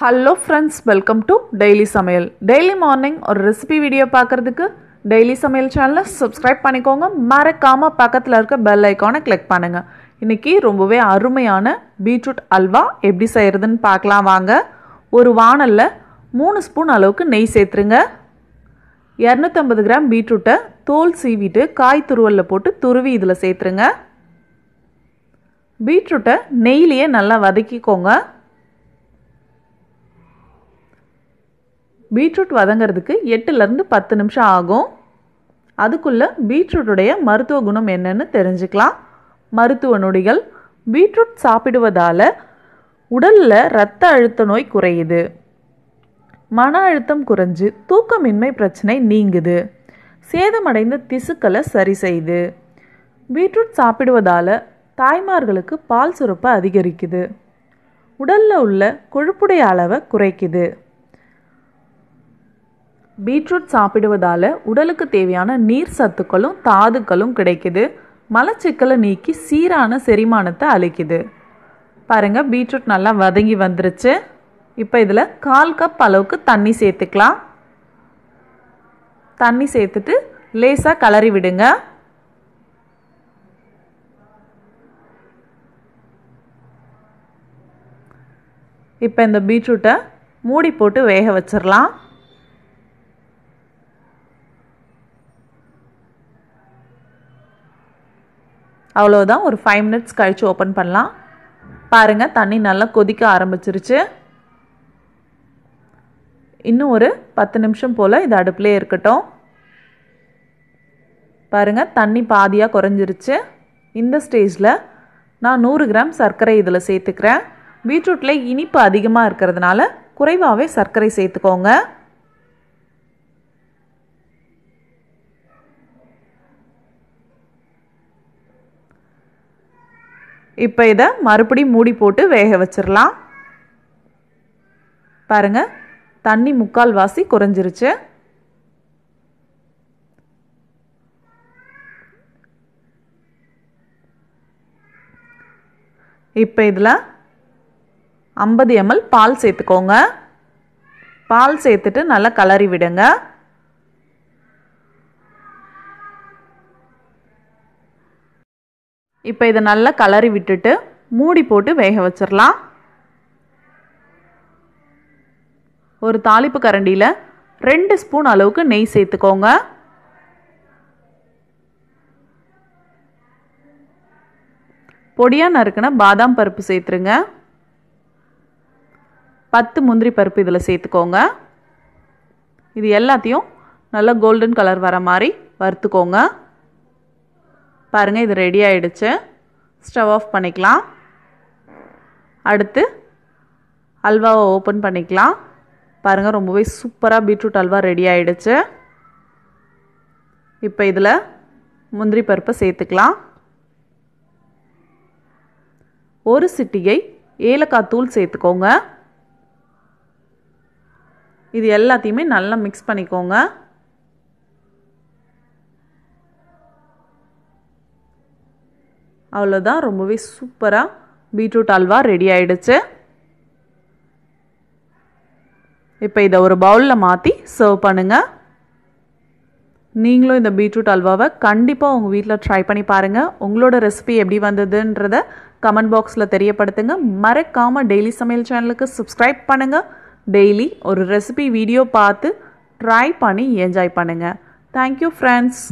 hello friends welcome to daily சமையல் daily morning ஒரு recipe video பார்க்குறதுக்கு டெய்லி சமையல் சேனலை சப்ஸ்கிரைப் பண்ணிக்கோங்க மறக்காமல் பக்கத்தில் இருக்க பெல் ஐக்கானை கிளிக் பண்ணுங்கள் இன்றைக்கி ரொம்பவே அருமையான பீட்ரூட் அல்வா எப்படி செய்கிறதுன்னு பார்க்கலாம் வாங்க ஒரு வானலில் மூணு ஸ்பூன் அளவுக்கு நெய் சேர்த்துருங்க இரநூத்தம்பது கிராம் பீட்ரூட்டை தோல் சீவிட்டு காய் துருவலில் போட்டு துருவி இதில் சேர்த்துருங்க பீட்ரூட்டை நெய்லேயே நல்லா வதக்கிக்கோங்க பீட்ரூட் வதங்கிறதுக்கு எட்டுலேருந்து பத்து நிமிஷம் ஆகும் அதுக்குள்ளே பீட்ரூட்டுடைய மருத்துவ குணம் என்னன்னு தெரிஞ்சுக்கலாம் மருத்துவ நொடிகள் பீட்ரூட் சாப்பிடுவதால் உடலில் இரத்த அழுத்த நோய் குறையுது மன அழுத்தம் குறைஞ்சு தூக்கமின்மை பிரச்சனை நீங்குது சேதமடைந்த திசுக்களை சரி செய்யுது பீட்ரூட் சாப்பிடுவதால் தாய்மார்களுக்கு பால் சுரப்பை அதிகரிக்குது உடலில் உள்ள கொழுப்புடைய அளவை குறைக்குது பீட்ரூட் சாப்பிடுவதால் உடலுக்கு தேவையான நீர் சத்துக்களும் தாதுக்களும் கிடைக்குது மலச்சிக்கலை நீக்கி சீரான செரிமானத்தை அழிக்குது பாருங்கள் பீட்ரூட் நல்லா வதங்கி வந்துருச்சு இப்போ இதில் கால் கப் அளவுக்கு தண்ணி சேர்த்துக்கலாம் தண்ணி சேர்த்துட்டு லேசாக கலறி விடுங்க இப்போ இந்த பீட்ரூட்டை மூடி போட்டு வேக வச்சிடலாம் அவ்வளோதான் ஒரு ஃபைவ் மினிட்ஸ் கழித்து ஓப்பன் பண்ணலாம் பாருங்கள் தண்ணி நல்லா கொதிக்க ஆரம்பிச்சிருச்சு இன்னும் ஒரு பத்து நிமிஷம் போல் இது அடுப்பிலே இருக்கட்டும் பாருங்கள் தண்ணி பாதியாக குறைஞ்சிருச்சு இந்த ஸ்டேஜில் நான் நூறு கிராம் சர்க்கரை இதில் சேர்த்துக்கிறேன் பீட்ரூட்டில் இனிப்பு அதிகமாக இருக்கிறதுனால குறைவாகவே சர்க்கரை சேர்த்துக்கோங்க இப்போ இதை மறுபடி மூடி போட்டு வேக வச்சிடலாம் பாருங்கள் தண்ணி முக்கால் வாசி குறைஞ்சிருச்சு இப்போ இதில் ஐம்பது எம்எல் பால் சேர்த்துக்கோங்க பால் சேர்த்துட்டு நல்லா கலறி விடுங்க இப்போ இதை நல்லா கலரி விட்டுட்டு மூடி போட்டு வேக வச்சிடலாம் ஒரு தாளிப்பு கரண்டியில் ரெண்டு ஸ்பூன் அளவுக்கு நெய் சேர்த்துக்கோங்க பொடியாக நறுக்கின பாதாம் பருப்பு சேர்த்துருங்க பத்து முந்திரி பருப்பு இதில் சேர்த்துக்கோங்க இது எல்லாத்தையும் நல்லா கோல்டன் கலர் வர மாதிரி வறுத்துக்கோங்க பாருங்கள் இது ரெடி ஆகிடுச்சு ஸ்டவ் ஆஃப் பண்ணிக்கலாம் அடுத்து அல்வாவை ஓப்பன் பண்ணிக்கலாம் பாருங்கள் ரொம்பவே சூப்பராக பீட்ரூட் அல்வா ரெடி ஆகிடுச்சு இப்போ இதில் முந்திரி பருப்பை சேர்த்துக்கலாம் ஒரு சிட்டிகை ஏலக்காய் தூள் சேர்த்துக்கோங்க இது எல்லாத்தையுமே நல்லா மிக்ஸ் பண்ணிக்கோங்க அவ்வளோதான் ரொம்பவே சூப்பராக பீட்ரூட் அல்வா ரெடி ஆகிடுச்சு இப்போ இதை ஒரு பவுலில் மாற்றி சர்வ் பண்ணுங்கள் நீங்களும் இந்த பீட்ரூட் அல்வாவை கண்டிப்பாக உங்கள் வீட்டில் ட்ரை பண்ணி பாருங்கள் உங்களோட ரெசிபி எப்படி வந்ததுன்றத கமெண்ட் பாக்ஸில் தெரியப்படுத்துங்க மறக்காமல் டெய்லி சமையல் சேனலுக்கு சப்ஸ்கிரைப் பண்ணுங்கள் டெய்லி ஒரு ரெசிபி வீடியோ பார்த்து ட்ரை பண்ணி என்ஜாய் பண்ணுங்கள் தேங்க்யூ ஃப்ரெண்ட்ஸ்